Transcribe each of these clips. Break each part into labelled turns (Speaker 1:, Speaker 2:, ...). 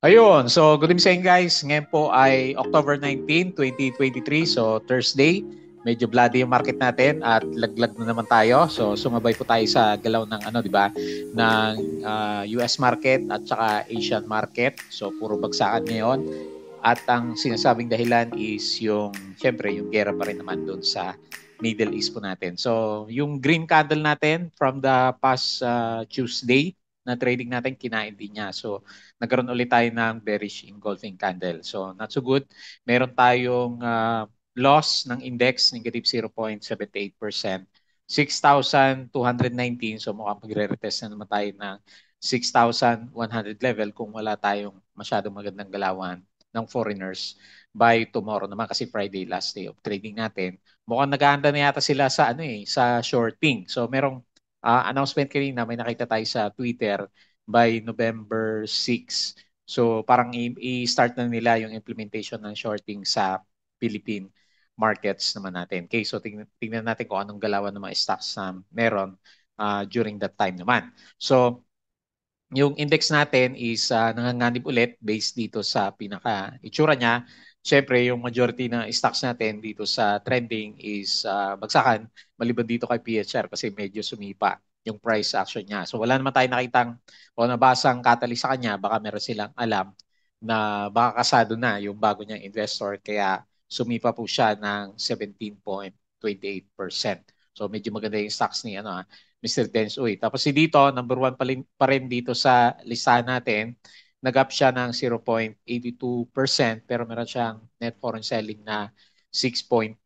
Speaker 1: Ayun, so good evening guys. Ngayon po ay October 19, 2023, so Thursday. Medyo bloody yung market natin at laglag na naman tayo. So sumabay po tayo sa galaw ng ano, 'di ba? Ng uh, ah, US market at saka Asian market. So puro bagsakan ngayon. At ang sinasabing dahilan is yung syempre yung gera pa rin naman doon sa Middle East po natin. So yung green candle natin from the past uh, Tuesday, na trading natin, kinain din niya. So, nagkaroon ulit tayo ng bearish engulfing candle. So, not so good. Meron tayong uh, loss ng index, negative 0.78%. 6,219. So, mukhang pagre-retest na naman tayo ng 6,100 level kung wala tayong masyadong magandang galawan ng foreigners by tomorrow naman kasi Friday last day of trading natin. Mukhang nag na yata sila sa ano eh, sa shorting. So merong uh, announcement kanina may nakita tayo sa Twitter by November 6. So parang i-start na nila yung implementation ng shorting sa Philippine markets naman natin. Okay, so tingnan, tingnan natin kung anong galawan ng mga stocks na meron uh, during that time naman. So yung index natin is uh, nanganganib ulit based dito sa pinaka itsura niya syempre yung majority na stocks natin dito sa trending is uh, bagsakan maliban dito kay PHR kasi medyo sumipa yung price action niya. So wala naman tayong nakitang o nabasang catalyst sa kanya, baka meron silang alam na baka kasado na yung bago niyang investor kaya sumipa po siya ng 17.28%. So medyo maganda yung stocks ni ano, ah, Mr. Dens Uy. Tapos si dito, number one pa rin, pa rin dito sa listahan natin nag-up siya ng 0.82% pero meron siyang net foreign selling na 6.2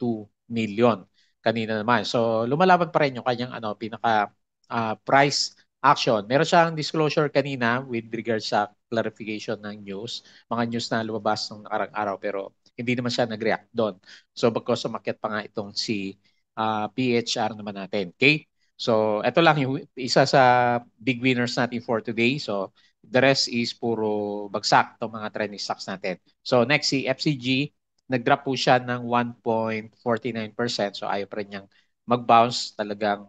Speaker 1: million kanina naman. So lumalaban pa rin yung kanyang ano pinaka uh, price action. Meron siyang disclosure kanina with regard sa clarification ng news, mga news na lumabas ng nakarang araw pero hindi naman siya nag-react doon. So because umakyat pa nga itong si uh, ah, PHR naman natin. Okay? So ito lang yung isa sa big winners natin for today. So The rest is puro bagsak itong mga trending stocks natin. So next si FCG, nag-drop po siya ng 1.49%. So ayaw pa rin niyang mag-bounce. Talagang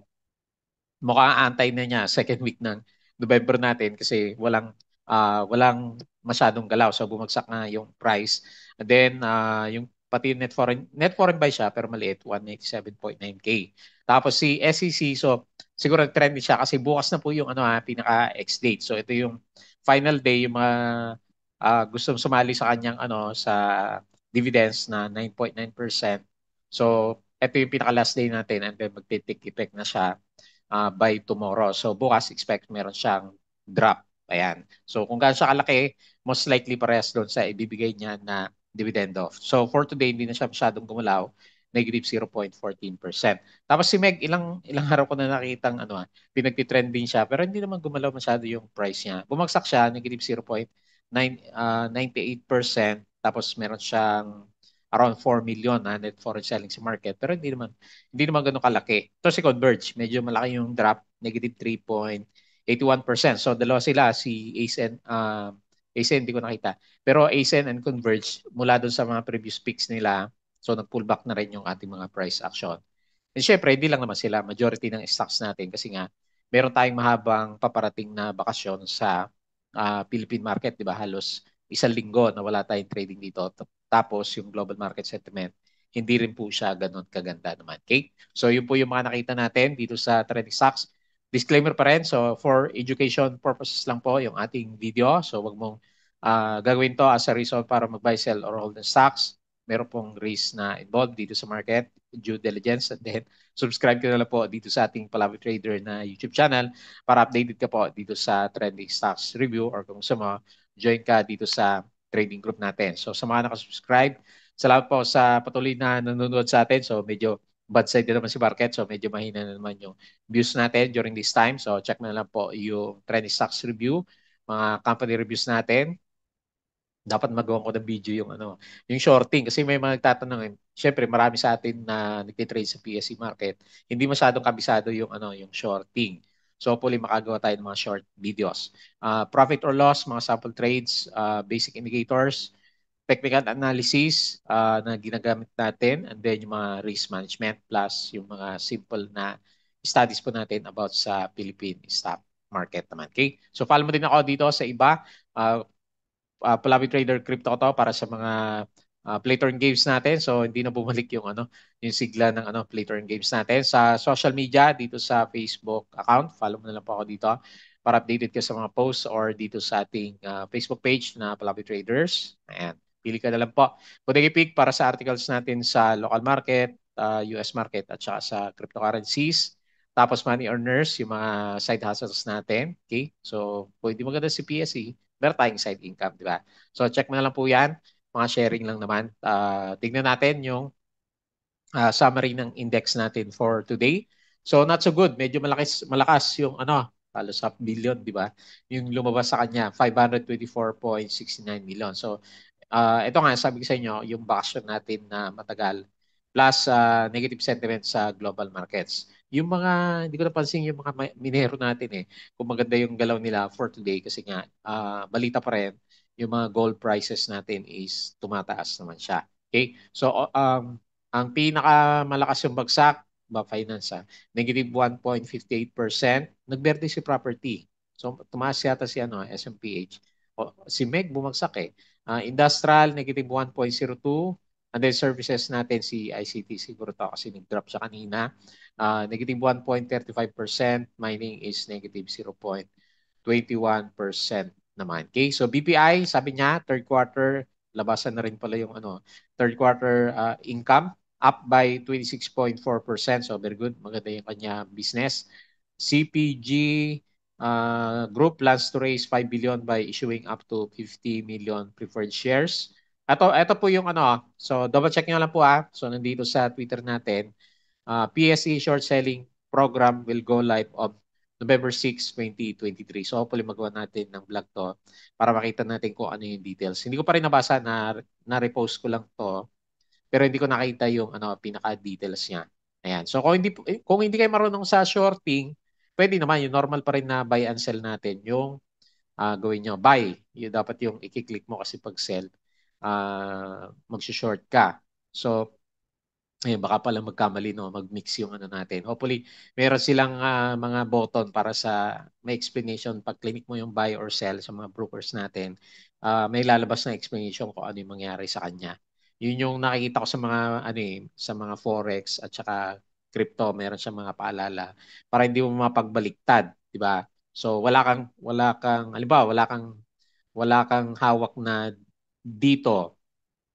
Speaker 1: mukhang antay na niya second week ng November natin kasi walang uh, walang masyadong galaw. So bumagsak na yung price. And then uh, yung pati net foreign net foreign buy siya pero maliit 187.9k. Tapos si SEC so siguro trend siya kasi bukas na po yung ano ha, ah, pinaka ex date. So ito yung final day yung mga uh, gustong sumali sa kanyang ano sa dividends na 9.9%. So ito yung pinaka last day natin and then magtitik effect na siya uh, by tomorrow. So bukas expect meron siyang drop. Ayan. So kung gaano siya kalaki, most likely parehas doon sa ibibigay niya na dividend off. So for today, hindi na siya masyadong gumalaw negative 0.14%. Tapos si Meg, ilang ilang araw ko na nakita ang ano, ah, pinagtitrend siya pero hindi naman gumalaw masyado yung price niya. Bumagsak siya negative 0.9 uh, 98% tapos meron siyang around 4 million na ah, net foreign selling sa market pero hindi naman hindi naman ganoon kalaki. Ito si Converge, medyo malaki yung drop, negative 3.81%. So dalawa sila si ASN uh, ASN hindi ko nakita. Pero ASN and Converge mula doon sa mga previous picks nila So nag-pull back na rin yung ating mga price action. And syempre, hindi lang naman sila, majority ng stocks natin kasi nga meron tayong mahabang paparating na bakasyon sa uh, Philippine market, di ba? Halos isang linggo na wala tayong trading dito. Tapos yung global market sentiment, hindi rin po siya ganun kaganda naman. Okay? So yun po yung mga nakita natin dito sa trading Stocks. Disclaimer pa rin, so for education purposes lang po yung ating video. So wag mong uh, gagawin to as a reason para mag-buy, sell, or hold the stocks meron pong race na involved dito sa market, due diligence. And then, subscribe ka na lang po dito sa ating Palawi Trader na YouTube channel para updated ka po dito sa trending stocks review or kung sa mga join ka dito sa trading group natin. So sa mga nakasubscribe, salamat po sa patuloy na nanonood sa atin. So medyo bad side naman si market. So medyo mahina na naman yung views natin during this time. So check na lang po yung trending stocks review, mga company reviews natin dapat magawa ko ng video yung ano, yung shorting kasi may mga nagtatanong, eh. syempre marami sa atin na nagte-trade sa PSE market, hindi masyadong kabisado yung ano, yung shorting. So hopefully makagawa tayo ng mga short videos. Uh, profit or loss, mga sample trades, uh, basic indicators, technical analysis uh, na ginagamit natin and then yung mga risk management plus yung mga simple na studies po natin about sa Philippine stock market naman. Okay? So follow mo din ako dito sa iba. Uh, uh, ah, Palavi Trader Crypto to para sa mga uh, play games natin. So hindi na bumalik yung ano, yung sigla ng ano Playturn games natin sa social media dito sa Facebook account. Follow mo na lang po ako dito para updated ka sa mga posts or dito sa ating uh, Facebook page na Palabi Traders. Ayan, pili ka na lang po. Bodega Pick para sa articles natin sa local market, uh, US market at saka sa cryptocurrencies. Tapos money earners, yung mga side hustles natin. Okay? So, pwede maganda si PSE meron tayong side income, di ba? So check mo na lang po 'yan. Mga sharing lang naman. Uh, tignan natin yung uh, summary ng index natin for today. So not so good, medyo malakas malakas yung ano, halos half billion, di ba? Yung lumabas sa kanya, 524.69 million. So, uh, ah, ito nga, sabi ko sa inyo, yung basher natin na matagal plus uh, negative sentiment sa global markets. Yung mga, hindi ko napansin yung mga minero natin eh, kung maganda yung galaw nila for today kasi nga, uh, balita pa rin, yung mga gold prices natin is tumataas naman siya. Okay? So, um, ang pinakamalakas yung bagsak, ba finance ha, ah, negative 1.58%, nagberde si property. So, tumaas yata si ano, SMPH. O, si Meg bumagsak eh. Uh, industrial, negative 1.02. And then services natin, si ICT siguro to kasi nag-drop sa kanina. Uh, negative 1.35%, mining is negative 0.21% naman. Okay, so BPI, sabi niya, third quarter, labasan na rin pala yung ano, third quarter uh, income up by 26.4%. So very good, maganda yung kanya business. CPG, uh, ah, group plans to raise 5 billion by issuing up to 50 million preferred shares. Ito, ito po yung ano, so double check nyo lang po ah. So nandito sa Twitter natin, uh, ah, PSE short selling program will go live of November 6, 2023. So hopefully magawa natin ng vlog to para makita natin kung ano yung details. Hindi ko pa rin nabasa na na-repost ko lang to pero hindi ko nakita yung ano pinaka-details niya. Ayan. So kung hindi kung hindi kayo marunong sa shorting, pwede naman yung normal pa rin na buy and sell natin. Yung uh, gawin nyo, buy. Yung dapat yung i-click mo kasi pag sell uh, ah, magsi-short ka. So, eh, baka pala magkamali, no? magmix yung ano natin. Hopefully, meron silang uh, mga button para sa may explanation pag clinic mo yung buy or sell sa mga brokers natin. Uh, may lalabas na explanation kung ano yung mangyari sa kanya. Yun yung nakikita ko sa mga ano eh, sa mga forex at saka crypto, meron siyang mga paalala para hindi mo mapagbaliktad, 'di ba? So wala kang wala kang alibaw, wala kang wala kang hawak na dito,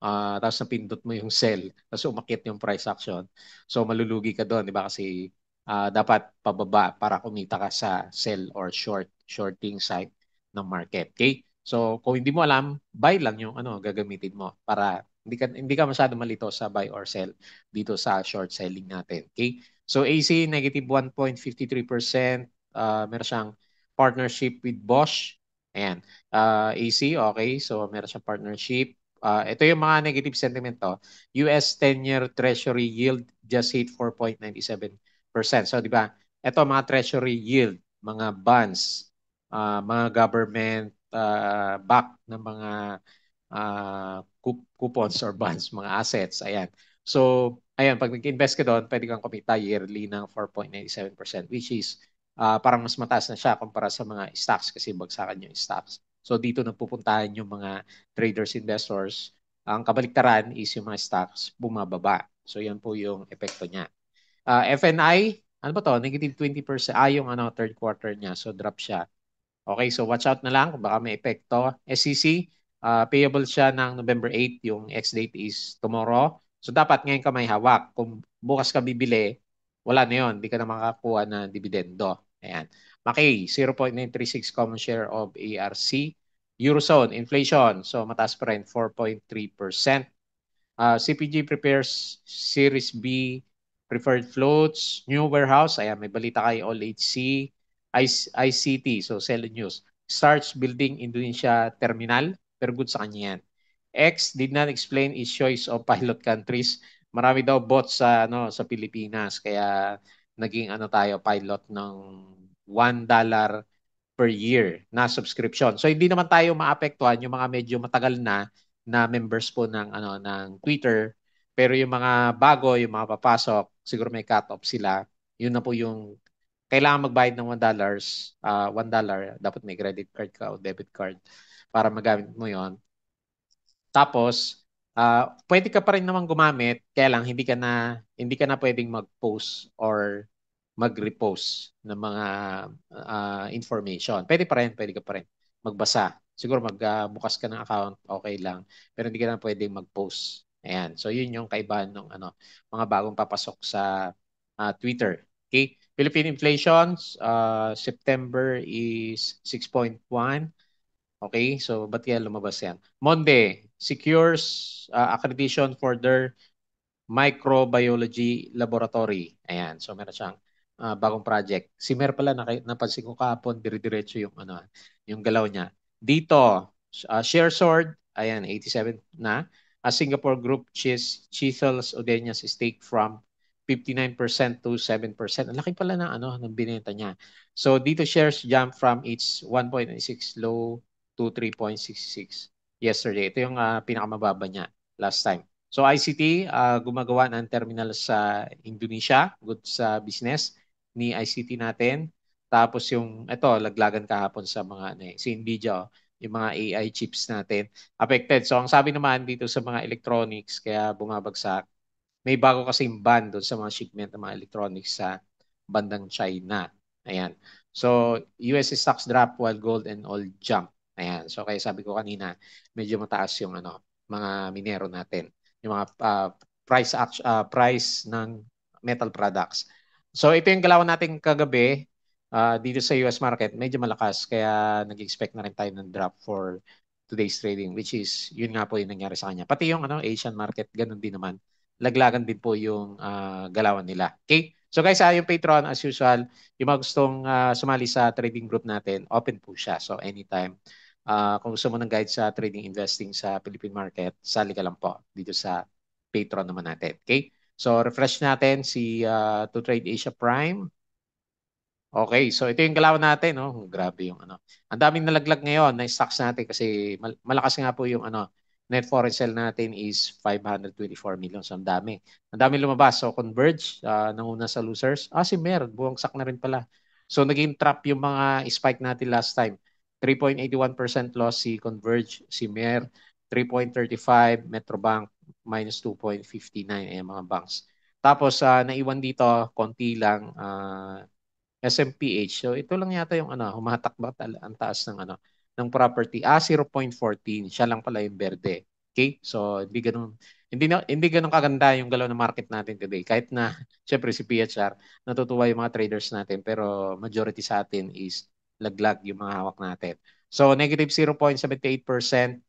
Speaker 1: uh, tapos napindot mo yung sell, tapos umakit yung price action. So malulugi ka doon, di ba? Kasi uh, dapat pababa para kumita ka sa sell or short, shorting side ng market. Okay? So kung hindi mo alam, buy lang yung ano gagamitin mo para hindi ka hindi ka masyado malito sa buy or sell dito sa short selling natin. Okay? So AC negative 1.53%, uh, ah, meron siyang partnership with Bosch Ayan. Uh, ah, AC, okay. So, meron siyang partnership. Uh, ito yung mga negative sentiment to. US 10-year treasury yield just hit 4.97%. So, di ba? Ito mga treasury yield, mga bonds, uh, mga government uh, back ng mga uh, coupons or bonds, mga assets. Ayan. So, ayan, pag nag-invest ka doon, pwede kang kumita yearly ng 4.97% which is uh, parang mas mataas na siya kumpara sa mga stocks kasi bagsakan yung stocks. So dito nagpupuntahan yung mga traders, investors. Ang kabaliktaran is yung mga stocks bumababa. So yan po yung epekto niya. Uh, ah, FNI, ano ba to? Negative 20%. Ah, yung ano, third quarter niya. So drop siya. Okay, so watch out na lang kung baka may epekto. SEC, uh, ah, payable siya ng November 8. Yung ex-date is tomorrow. So dapat ngayon ka may hawak. Kung bukas ka bibili, wala na yon Hindi ka na makakuha na dividendo. Ayan. Maki, 0.936 common share of ARC. Eurozone, inflation. So, mataas pa rin, 4.3%. Uh, CPG prepares Series B preferred floats, new warehouse. Ayan, may balita kay All HC. ICT, so Cell News. Starts building Indonesia terminal. Pero good sa kanya yan. X did not explain its choice of pilot countries. Marami daw bots sa ano sa Pilipinas kaya naging ano tayo, pilot ng $1 dollar per year na subscription. So hindi naman tayo maapektuhan yung mga medyo matagal na na members po ng ano ng Twitter pero yung mga bago, yung mga papasok, siguro may cut-off sila. Yun na po yung kailangan magbayad ng $1. Uh, $1, dollar dapat may credit card ka o debit card para magamit mo yon Tapos, Uh, pwede ka pa rin naman gumamit, kaya lang hindi ka na hindi ka na pwedeng mag-post or mag-repost ng mga uh, information. Pwede pa rin, pwede ka pa rin magbasa. Siguro magbukas uh, ka ng account, okay lang, pero hindi ka na pwedeng mag-post. Ayan. So yun yung kaibahan ng ano, mga bagong papasok sa uh, Twitter. Okay? Philippine inflation uh, September is 6.1. Okay? So ba't kaya lumabas yan? Monday, secures uh, accreditation for their microbiology laboratory. Ayan, so meron siyang uh, bagong project. Si Mer pala, napansin ko kahapon, dire-diretso yung, ano, yung galaw niya. Dito, uh, sword, ayan, 87 na. A Singapore group cheese, Chisels Odenia's stake from 59% to 7%. Ang laki pala ng ano ng binenta niya. So dito shares jump from its 1.6 low to 3.66 yesterday. Ito yung uh, pinakamababa niya last time. So ICT, uh, ah, gumagawa ng terminal sa Indonesia, good sa business ni ICT natin. Tapos yung, ito, laglagan kahapon sa mga, ano, eh, si NVIDIA, oh, yung mga AI chips natin, affected. So ang sabi naman dito sa mga electronics, kaya bumabagsak, may bago kasing ban doon sa mga shipment ng mga electronics sa bandang China. Ayan. So, US stocks drop while gold and oil jump. Ayan. So kaya sabi ko kanina, medyo mataas yung ano, mga minero natin. Yung mga uh, price uh, price ng metal products. So ito yung galaw natin kagabi uh, dito sa US market, medyo malakas kaya nag-expect na rin tayo ng drop for today's trading which is yun nga po yung nangyari sa kanya. Pati yung ano Asian market ganun din naman. Laglagan din po yung uh, galawan nila. Okay? So guys, uh, yung Patreon as usual, yung mga gustong uh, sumali sa trading group natin, open po siya. So anytime Uh, kung gusto mo ng guide sa trading investing sa Philippine market, sali ka lang po dito sa Patreon naman natin. Okay? So, refresh natin si uh, To Trade Asia Prime. Okay, so ito yung galaw natin, Oh, Grabe yung ano. Ang daming nalaglag ngayon na stocks natin kasi mal malakas nga po yung ano, net foreign sell natin is 524 million. So ang dami. Ang dami lumabas. So Converge, uh, ah, nanguna sa losers. Ah, si Mer, buwangsak na rin pala. So naging trap yung mga spike natin last time. 3.81% loss si Converge, si Mer, 3.35, Metrobank, minus 2.59, eh, mga banks. Tapos, uh, naiwan dito, konti lang, uh, ah, SMPH. So, ito lang yata yung ano, humatak ba ang taas ng ano ng property. Ah, 0.14. Siya lang pala yung berde. Okay? So, hindi ganun hindi hindi ganun kaganda yung galaw ng market natin today. Kahit na, syempre si PHR, natutuwa yung mga traders natin, pero majority sa atin is laglag yung mga hawak natin. So negative 0.78%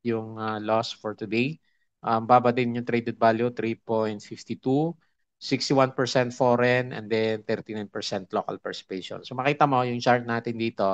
Speaker 1: yung uh, loss for today. Um, baba din yung traded value, 3.52. 61% foreign and then 39% local participation. So makita mo yung chart natin dito,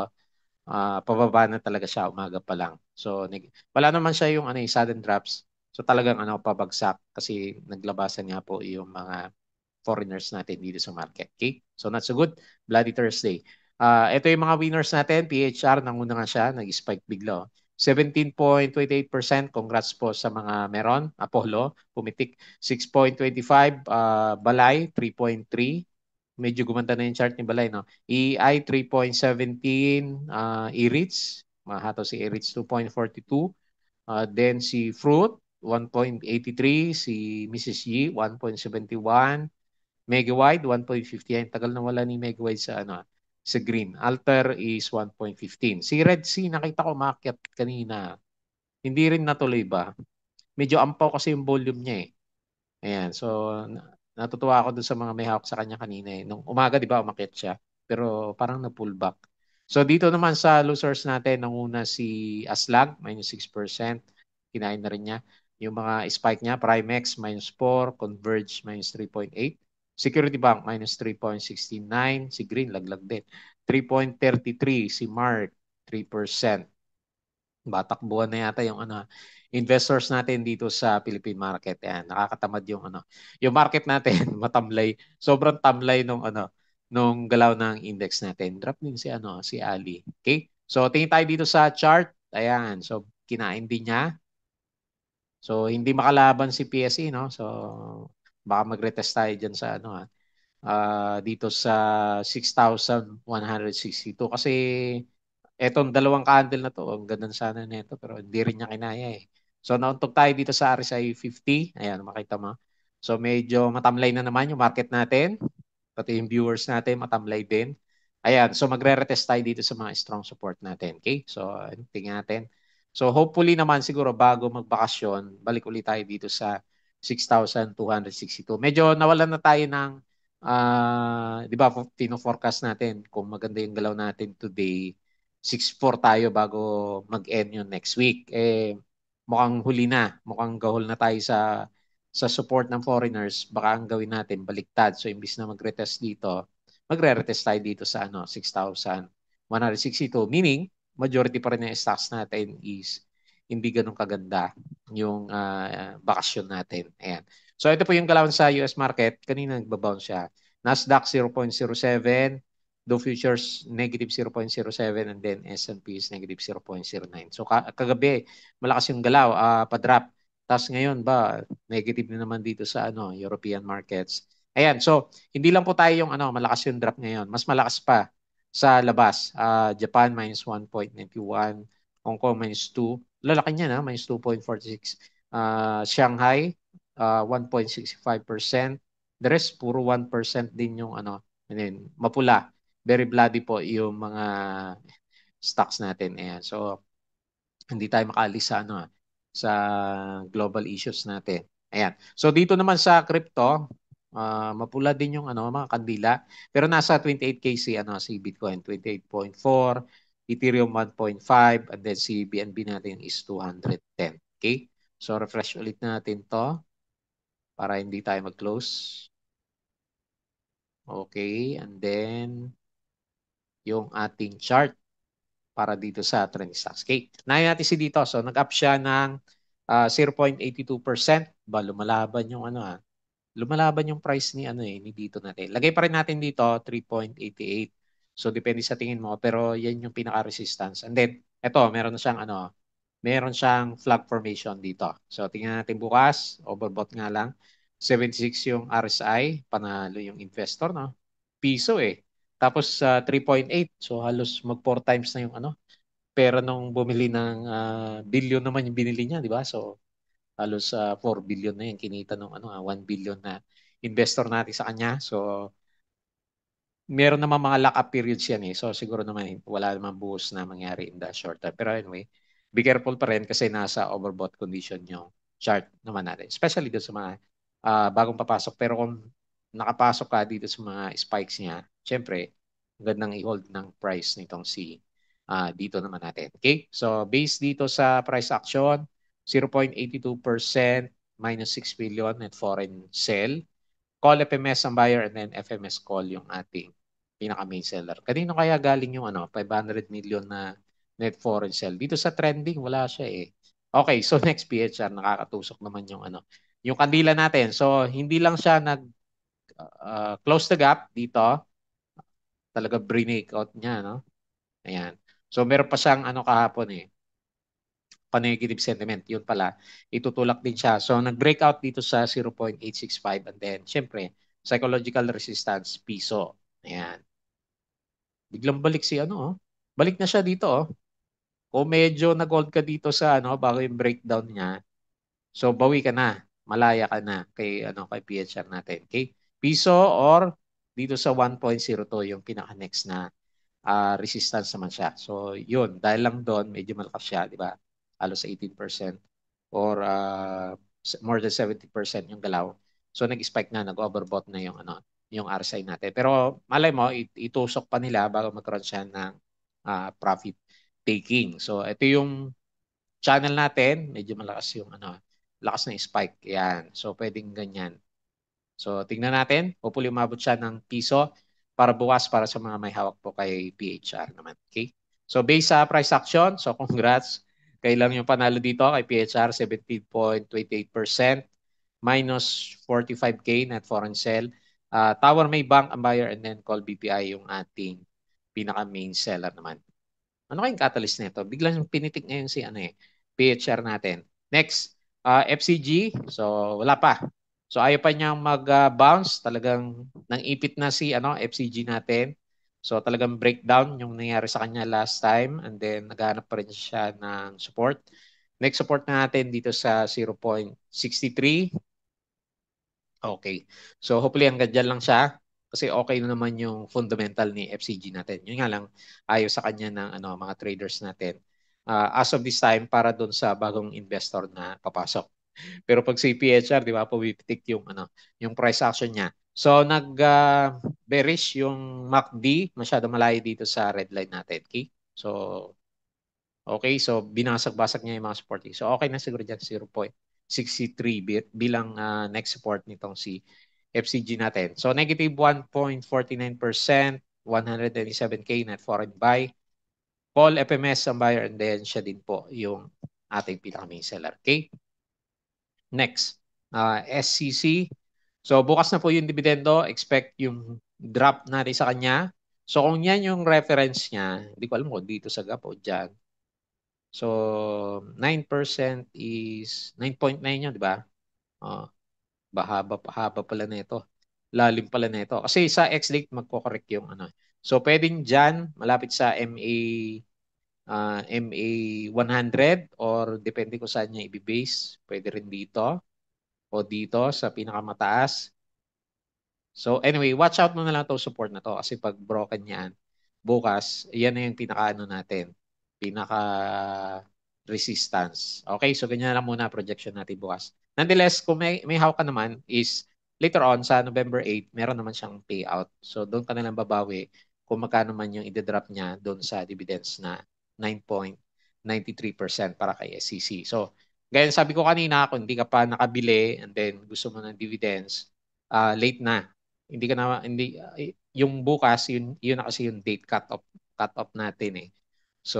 Speaker 1: uh, pababa na talaga siya umaga pa lang. So wala naman siya yung ano, eh, sudden drops. So talagang ano pabagsak kasi naglabasan nga po yung mga foreigners natin dito sa market. Okay? So not so good. Bloody Thursday. Uh, ah, ito yung mga winners natin. PHR, nanguna nga siya. Nag-spike bigla. 17.28%. Congrats po sa mga meron. Apollo, pumitik. 6.25. Uh, ah, Balay, 3.3. Medyo gumanda na yung chart ni Balay. No? EI, 3.17. Uh, e Eritz, ah, e mahato si e Eritz, 2.42. Uh, then si Fruit, 1.83. Si Mrs. Yi, 1.71. Megawide, 1.58. Tagal na wala ni Megawide sa ano sa green. Alter is 1.15. Si Red Sea, nakita ko makiat kanina. Hindi rin natuloy ba? Medyo ampaw kasi yung volume niya eh. Ayan, so natutuwa ako dun sa mga may hawak sa kanya kanina eh. Nung umaga, di ba, umakit siya. Pero parang na-pull back. So dito naman sa losers natin, nanguna si Aslag, minus 6%. Kinain na rin niya. Yung mga spike niya, Primex, minus 4, Converge, minus 3.8. Security Bank minus 3.69. Si Green laglag din. 3.33 si Mark 3%. Batakbuhan na yata yung ano investors natin dito sa Philippine market. Yan, nakakatamad yung ano. Yung market natin matamlay. Sobrang tamlay nung ano nung galaw ng index natin. Drop din si ano si Ali. Okay? So tingin tayo dito sa chart. Ayan. So kinain din niya. So hindi makalaban si PSE no. So Baka magretest tayo dyan sa ano ha. Uh, ah, dito sa 6,162 kasi etong dalawang candle na to, ang ganda sana nito pero hindi rin niya kinaya eh. So nauntog tayo dito sa RSI 50. Ayan, makita mo. So medyo matamlay na naman yung market natin. Pati yung viewers natin matamlay din. Ayan, so magre-retest tayo dito sa mga strong support natin. Okay? So tingnan natin. So hopefully naman siguro bago magbakasyon, balik ulit tayo dito sa 6,262. Medyo nawalan na tayo ng uh, 'di ba pino-forecast natin kung maganda yung galaw natin today 6-4 tayo bago mag-end yung next week. Eh, mukhang huli na. Mukhang gahol na tayo sa sa support ng foreigners. Baka ang gawin natin, baliktad. So, imbis na mag-retest dito, magre-retest tayo dito sa ano, 6,162. Meaning, majority pa rin ng stocks natin is hindi ganun kaganda yung uh, bakasyon natin. Ayan. So ito po yung galawan sa US market. Kanina nagbabounce siya. Nasdaq 0.07, Dow Futures negative 0.07 and then S&P is negative 0.09. So kagabi, malakas yung galaw, uh, pa-drop. Tapos ngayon ba, negative na naman dito sa ano European markets. Ayan, so hindi lang po tayo yung ano, malakas yung drop ngayon. Mas malakas pa sa labas. Uh, Japan minus 1.91, Hong Kong minus 2, lalaki niya na, ah, minus 2.46. Uh, ah, Shanghai, uh, ah, 1.65%. The rest, puro 1% din yung ano, and then, mapula. Very bloody po yung mga stocks natin. Ayan. So, hindi tayo makaalis sa, ano, sa global issues natin. Ayan. So, dito naman sa crypto, uh, mapula din yung ano, mga kandila. Pero nasa 28K si, ano, si Bitcoin, 28.4 Ethereum 1.5, and then si BNB natin is 210. Okay? So refresh ulit natin to para hindi tayo mag-close. Okay, and then yung ating chart para dito sa trend stocks. Okay, nahin natin si dito. So nag-up siya ng uh, ah, 0.82%. Ba, lumalaban yung ano ha. Ah. Lumalaban yung price ni ano eh, ni dito natin. Lagay pa rin natin dito 3.88. So depende sa tingin mo pero yan yung pinaka-resistance. And then eto meron na siyang ano, meron siyang flag formation dito. So tingnan natin bukas, overbought nga lang. 76 yung RSI, panalo yung investor no. Piso eh. Tapos uh, 3.8 so halos mag 4 times na yung ano pera nung bumili ng uh, ah, billion naman yung binili niya, di ba? So halos uh, ah, 4 billion na yung kinita ng ano, 1 ah, billion na investor natin sa kanya. So meron naman mga lock-up periods yan eh. So siguro naman wala naman buhos na mangyari in the short term. Pero anyway, be careful pa rin kasi nasa overbought condition yung chart naman natin. Especially doon sa mga uh, bagong papasok. Pero kung nakapasok ka dito sa mga spikes niya, syempre, gandang i-hold ng price nitong si uh, ah, dito naman natin. Okay? So based dito sa price action, 0.82% minus 6 billion net foreign sell. Call FMS ang buyer and then FMS call yung ating pinaka main seller. Kanino kaya galing yung ano, 500 million na net foreign sell? Dito sa trending, wala siya eh. Okay, so next PHR, nakakatusok naman yung ano, yung kandila natin. So, hindi lang siya nag uh, close the gap dito. Talaga break out niya, no? Ayan. So, meron pa siyang ano kahapon eh Panegative sentiment. Yun pala, itutulak din siya. So, nag-breakout dito sa 0.865 and then, syempre, psychological resistance, piso. Ayan. Biglang balik si ano, oh. Balik na siya dito, oh. Kung medyo nag-hold ka dito sa ano, bago yung breakdown niya, so bawi ka na. Malaya ka na kay, ano, kay PHR natin. Okay? Piso or dito sa 1.02 yung pinaka-next na uh, resistance naman siya. So yun, dahil lang doon, medyo malakas siya, di ba? Halos 18% or uh, more than 70% yung galaw. So nag-spike na, nag-overbought na yung ano, yung RSI natin. Pero malay mo, itusok pa nila bago magkaroon siya ng uh, profit taking. So ito yung channel natin, medyo malakas yung ano, lakas ng spike. Yan. So pwedeng ganyan. So tingnan natin, hopefully umabot siya ng piso para bukas para sa mga may hawak po kay PHR naman. Okay? So based sa price action, so congrats. Kailang yung panalo dito kay PHR 17.28% minus 45k net foreign sell Uh, Tower May Bank, Ambayer, and then Call BPI yung ating pinaka-main seller naman. Ano kayong catalyst nito? Biglang pinitik ngayon si ano eh, PHR natin. Next, uh, ah, FCG. So, wala pa. So, ayaw pa niyang mag-bounce. Uh, talagang nang ipit na si ano, FCG natin. So, talagang breakdown yung nangyari sa kanya last time. And then, naghanap pa rin siya ng support. Next support na natin dito sa 0.63. Okay. So hopefully hanggang dyan lang siya ah. kasi okay na naman yung fundamental ni FCG natin. Yun nga lang ayo sa kanya ng ano mga traders natin. Uh, as of this time para doon sa bagong investor na papasok. Pero pag CPHR, di ba, pumipitik yung ano, yung price action niya. So nag uh, bearish yung MACD, masyado malayo dito sa red line natin, okay? So okay, so binasag-basag niya yung mga supporting. So okay na siguro diyan 0.5 63 bilang uh, next support nitong si FCG natin. So negative 1.49%, 187K net foreign buy. Paul FMS ang buyer and then siya din po yung ating pinaka seller. Okay? Next, uh, ah, SCC. So bukas na po yung dividendo. Expect yung drop natin sa kanya. So kung yan yung reference niya, hindi ko alam ko dito sa gap o dyan. So, 9% is 9.9 'yon, di ba? Oh. Ah, bahaba, bahaba pala nito. ito. Lalim pala nito. Kasi sa x magko-correct yung ano. So, pwedeng diyan malapit sa MA uh, MA 100 or depende kung saan niya ibibase. Pwede rin dito o dito sa pinakamataas. So anyway, watch out mo na lang itong support na to kasi pag broken yan, bukas, yan na yung pinakaano natin pinaka resistance. Okay, so ganyan lang muna projection natin bukas. Nonetheless, kung may, may hawk ka naman is later on sa November 8, meron naman siyang payout. So doon ka na lang babawi kung magkano man yung ide-drop niya doon sa dividends na 9.93% para kay SCC. E so ganyan sabi ko kanina, kung hindi ka pa nakabili and then gusto mo ng dividends, uh, late na. Hindi ka na hindi uh, yung bukas yun yun na kasi yung date cut off cut off natin eh. So,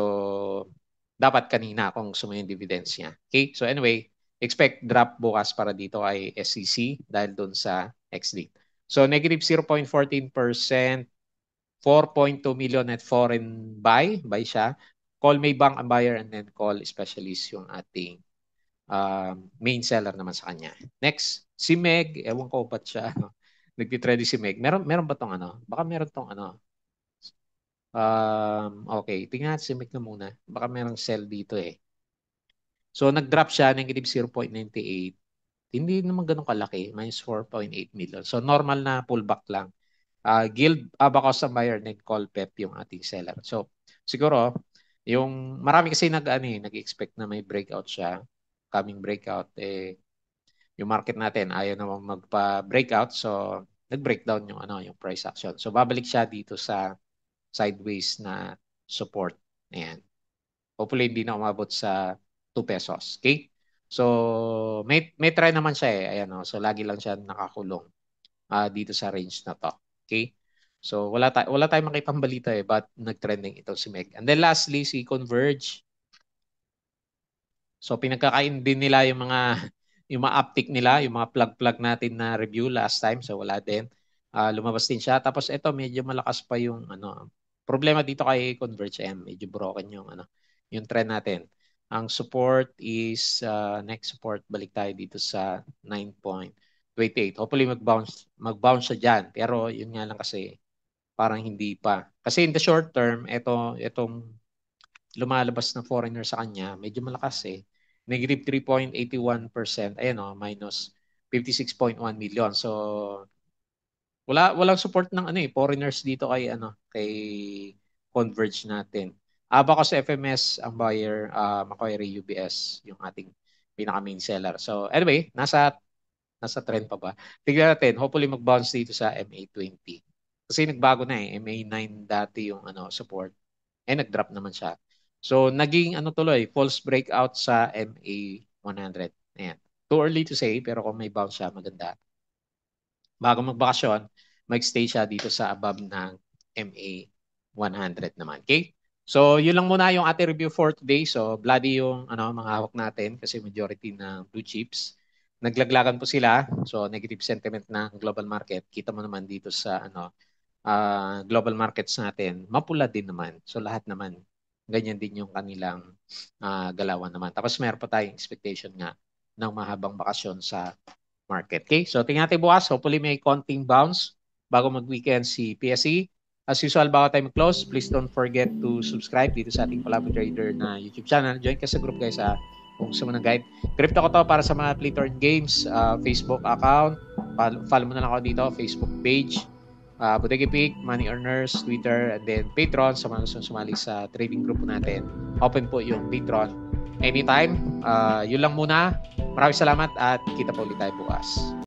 Speaker 1: dapat kanina akong sumayon dividends niya. Okay? So anyway, expect drop bukas para dito ay SCC e dahil doon sa ex-date. So negative 0.14%, 4.2 million at foreign buy, buy siya. Call may bank ang buyer and then call specialist yung ating um, main seller naman sa kanya. Next, si Meg, ewan ko ba't siya nagtitrade si Meg. Meron, meron ba tong ano? Baka meron tong ano, Um, okay, tingnan natin si Mick na muna. Baka merang sell dito eh. So nag-drop siya negative 0.98. Hindi naman ganun kalaki, minus 4.8 million. So normal na pullback lang. Uh, Guild, ah, baka sa buyer, net call pep yung ating seller. So siguro, yung marami kasi nag ano, eh, nag-expect na may breakout siya, coming breakout eh yung market natin ayaw namang magpa-breakout so nag-breakdown yung ano yung price action. So babalik siya dito sa sideways na support. Ayan. Hopefully, hindi na umabot sa 2 pesos. Okay? So, may, may try naman siya eh. Ayan, oh. So, lagi lang siya nakakulong uh, dito sa range na to. Okay? So, wala, ta wala tayong makipambalita eh, but nag-trending ito si Meg. And then lastly, si Converge. So, pinagkakain din nila yung mga yung mga uptick nila, yung mga plug-plug natin na review last time. So, wala din uh, lumabas din siya. Tapos ito, medyo malakas pa yung ano, problema dito kay Converge M. Medyo broken yung ano, yung trend natin. Ang support is uh, next support balik tayo dito sa 9.28. Hopefully mag-bounce mag-bounce siya diyan. Pero yun nga lang kasi parang hindi pa. Kasi in the short term, ito itong lumalabas na foreigner sa kanya, medyo malakas eh. Negative 3.81%. ayun o, oh, minus 56.1 million. So, wala walang support ng ano eh foreigners dito kay ano kay Converge natin. Aba Abacus FMS ang buyer, uh, Macquarie UBS yung ating pinaka main seller. So anyway, nasa nasa trend pa ba? Tingnan natin, hopefully mag-bounce dito sa MA20. Kasi nagbago na eh, MA9 dati yung ano support. Eh nag-drop naman siya. So naging ano tuloy, false breakout sa MA100. Ayan. Too early to say pero kung may bounce siya maganda bago magbakasyon, mag-stay siya dito sa above ng MA 100 naman. Okay? So, yun lang muna yung ating review for today. So, bloody yung ano, mga hawak natin kasi majority ng blue chips. Naglaglagan po sila. So, negative sentiment ng global market. Kita mo naman dito sa ano uh, global markets natin. Mapula din naman. So, lahat naman. Ganyan din yung kanilang uh, galawan naman. Tapos, meron pa tayong expectation nga ng mahabang bakasyon sa market. Okay, so tingnan natin bukas. Hopefully may konting bounce bago mag-weekend si PSE. As usual, bago tayo mag-close, please don't forget to subscribe dito sa ating Palabo Trader na YouTube channel. Join ka sa group guys ha, ah, kung gusto mo ng guide. Crypto ko to para sa mga play turn games, uh, Facebook account. Follow, follow mo na lang ako dito, Facebook page uh, Bodega Pig, Money Earners, Twitter, and then Patreon sa mga gusto sumali sa trading group natin. Open po yung Patreon anytime. Uh, yun lang muna. Maraming salamat at kita po ulit tayo bukas.